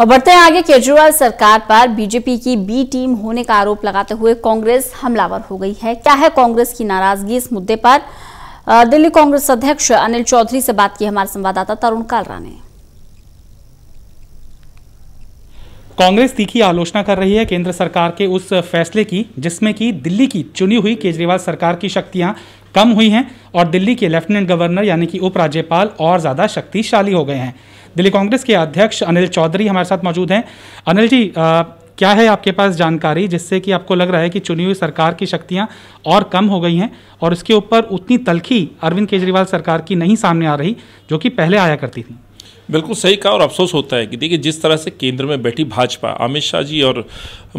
और बढ़ते हैं आगे केजरीवाल सरकार पर बीजेपी की बी टीम होने का आरोप लगाते हुए कांग्रेस हमलावर हो गई है क्या है कांग्रेस की नाराजगी इस मुद्दे पर दिल्ली कांग्रेस अध्यक्ष अनिल चौधरी से बात की हमारे संवाददाता तरुण कालरा ने कांग्रेस तीखी आलोचना कर रही है केंद्र सरकार के उस फैसले की जिसमें कि दिल्ली की चुनी हुई केजरीवाल सरकार की शक्तियां कम हुई हैं और दिल्ली के लेफ्टिनेंट गवर्नर यानी कि उपराज्यपाल और ज्यादा शक्तिशाली हो गए हैं दिल्ली कांग्रेस के अध्यक्ष अनिल चौधरी हमारे साथ मौजूद हैं अनिल जी आ, क्या है आपके पास जानकारी जिससे कि आपको लग रहा है कि चुनी हुई सरकार की शक्तियां और कम हो गई हैं और इसके ऊपर उतनी तलखी अरविंद केजरीवाल सरकार की नहीं सामने आ रही जो कि पहले आया करती थी बिल्कुल सही कहा और अफसोस होता है कि देखिए जिस तरह से केंद्र में बैठी भाजपा अमित शाह जी और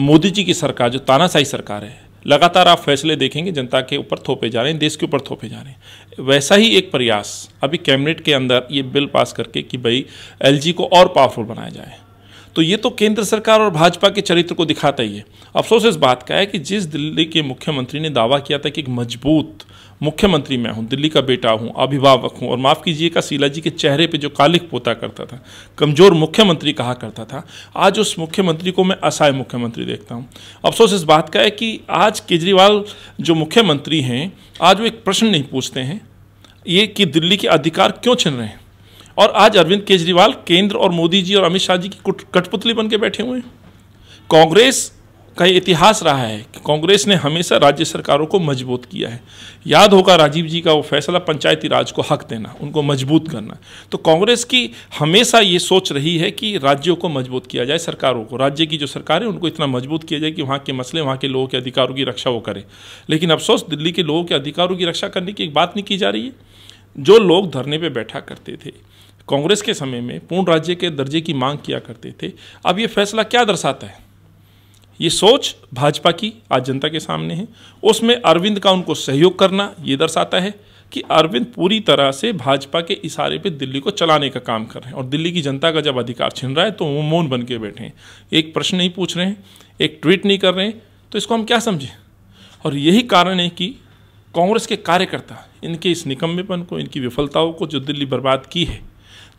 मोदी जी की सरकार जो तानाशाही सरकार है लगातार आप फैसले देखेंगे जनता के ऊपर थोपे जा रहे हैं देश के ऊपर थोपे जा रहे हैं वैसा ही एक प्रयास अभी कैबिनेट के अंदर ये बिल पास करके कि भाई एलजी को और पावरफुल बनाया जाए तो ये तो केंद्र सरकार और भाजपा के चरित्र को दिखाता ही है अफसोस इस बात का है कि जिस दिल्ली के मुख्यमंत्री ने दावा किया था कि एक मजबूत मुख्यमंत्री मैं हूँ दिल्ली का बेटा हूँ अभिभावक हूँ और माफ़ कीजिएगा शीला जी के चेहरे पे जो कालिक पोता करता था कमज़ोर मुख्यमंत्री कहा करता था आज उस मुख्यमंत्री को मैं असहाय मुख्यमंत्री देखता हूँ अफसोस इस बात का है कि आज केजरीवाल जो मुख्यमंत्री हैं आज वो एक प्रश्न नहीं पूछते हैं ये कि दिल्ली के अधिकार क्यों छिन रहे हैं और आज अरविंद केजरीवाल केंद्र और मोदी जी और अमित शाह जी की कठपुतली बन के बैठे हुए हैं कांग्रेस का इतिहास रहा है कि कांग्रेस ने हमेशा राज्य सरकारों को मजबूत किया है याद होगा राजीव जी का वो फैसला पंचायती राज को हक देना उनको मजबूत करना तो कांग्रेस की हमेशा ये सोच रही है कि राज्यों को मजबूत किया जाए सरकारों को राज्य की जो सरकार है उनको इतना मजबूत किया जाए कि वहाँ के मसले वहाँ के लोगों के अधिकारों की रक्षा वो करें लेकिन अफसोस दिल्ली के लोगों के अधिकारों की रक्षा करने की एक बात नहीं की जा रही है जो लोग धरने पर बैठा करते थे कांग्रेस के समय में पूर्ण राज्य के दर्जे की मांग किया करते थे अब ये फैसला क्या दर्शाता है ये सोच भाजपा की आज जनता के सामने है उसमें अरविंद का उनको सहयोग करना ये दर्शाता है कि अरविंद पूरी तरह से भाजपा के इशारे पे दिल्ली को चलाने का काम कर रहे हैं और दिल्ली की जनता का जब अधिकार छिन रहा है तो वो मौन बन के बैठे हैं एक प्रश्न नहीं पूछ रहे हैं एक ट्वीट नहीं कर रहे हैं तो इसको हम क्या समझें और यही कारण है कि कांग्रेस के कार्यकर्ता इनके इस निकम्बेपन को इनकी विफलताओं को जो दिल्ली बर्बाद की है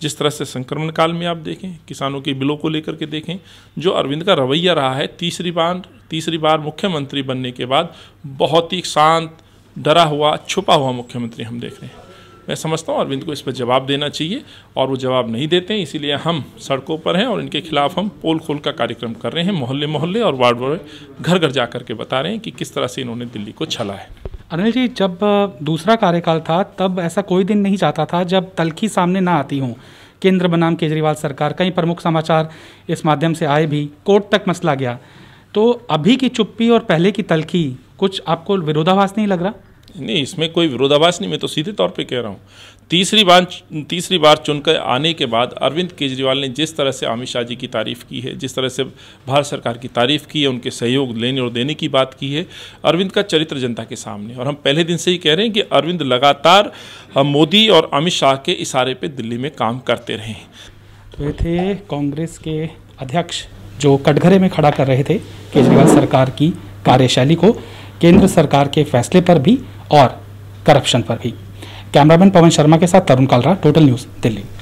जिस तरह से संक्रमण काल में आप देखें किसानों के बिलों को लेकर के देखें जो अरविंद का रवैया रहा है तीसरी बार तीसरी बार मुख्यमंत्री बनने के बाद बहुत ही शांत डरा हुआ छुपा हुआ मुख्यमंत्री हम देख रहे हैं मैं समझता हूँ अरविंद को इस पर जवाब देना चाहिए और वो जवाब नहीं देते हैं इसीलिए हम सड़कों पर हैं और इनके खिलाफ हम पोल खोल का कार्यक्रम कर रहे हैं मोहल्ले मोहल्ले और वार्ड वार्ड घर घर जा कर के बता रहे हैं कि किस तरह से इन्होंने दिल्ली को छला है अनिल जी जब दूसरा कार्यकाल था तब ऐसा कोई दिन नहीं जाता था जब तलखी सामने ना आती हूँ केंद्र बनाम केजरीवाल सरकार कई प्रमुख समाचार इस माध्यम से आए भी कोर्ट तक मसला गया तो अभी की चुप्पी और पहले की तलखी कुछ आपको विरोधाभास नहीं लग रहा नहीं इसमें कोई विरोधाभास नहीं मैं तो सीधे तौर पे कह रहा हूँ तीसरी बार तीसरी बार चुनकर आने के बाद अरविंद केजरीवाल ने जिस तरह से अमित शाह जी की तारीफ़ की है जिस तरह से भारत सरकार की तारीफ़ की है उनके सहयोग लेने और देने की बात की है अरविंद का चरित्र जनता के सामने और हम पहले दिन से ही कह रहे हैं कि अरविंद लगातार मोदी और अमित शाह के इशारे पर दिल्ली में काम करते रहे तो ये थे कांग्रेस के अध्यक्ष जो कटघरे में खड़ा कर रहे थे केजरीवाल सरकार की कार्यशैली को केंद्र सरकार के फैसले पर भी और करप्शन पर भी कैमरामैन पवन शर्मा के साथ तरुण कालरा टोटल न्यूज़ दिल्ली